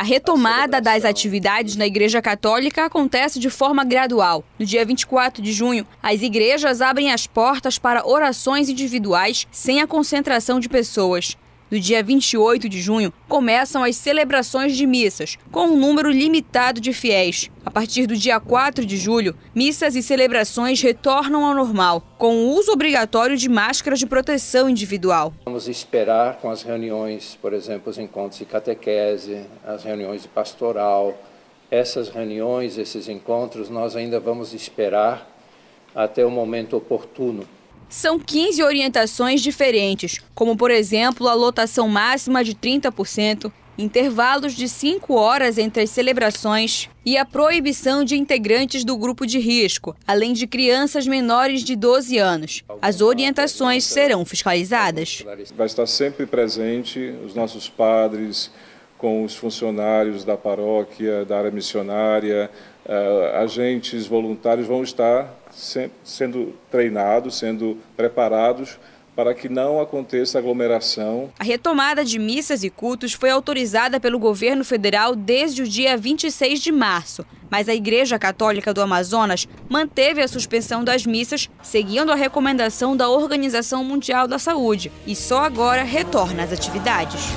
A retomada das atividades na Igreja Católica acontece de forma gradual. No dia 24 de junho, as igrejas abrem as portas para orações individuais sem a concentração de pessoas do dia 28 de junho, começam as celebrações de missas, com um número limitado de fiéis. A partir do dia 4 de julho, missas e celebrações retornam ao normal, com o uso obrigatório de máscaras de proteção individual. Vamos esperar com as reuniões, por exemplo, os encontros de catequese, as reuniões de pastoral. Essas reuniões, esses encontros, nós ainda vamos esperar até o momento oportuno. São 15 orientações diferentes, como, por exemplo, a lotação máxima de 30%, intervalos de 5 horas entre as celebrações e a proibição de integrantes do grupo de risco, além de crianças menores de 12 anos. As orientações serão fiscalizadas. Vai estar sempre presente os nossos padres, com os funcionários da paróquia, da área missionária, eh, agentes voluntários vão estar sendo treinados, sendo preparados para que não aconteça aglomeração. A retomada de missas e cultos foi autorizada pelo governo federal desde o dia 26 de março, mas a Igreja Católica do Amazonas manteve a suspensão das missas, seguindo a recomendação da Organização Mundial da Saúde, e só agora retorna às atividades.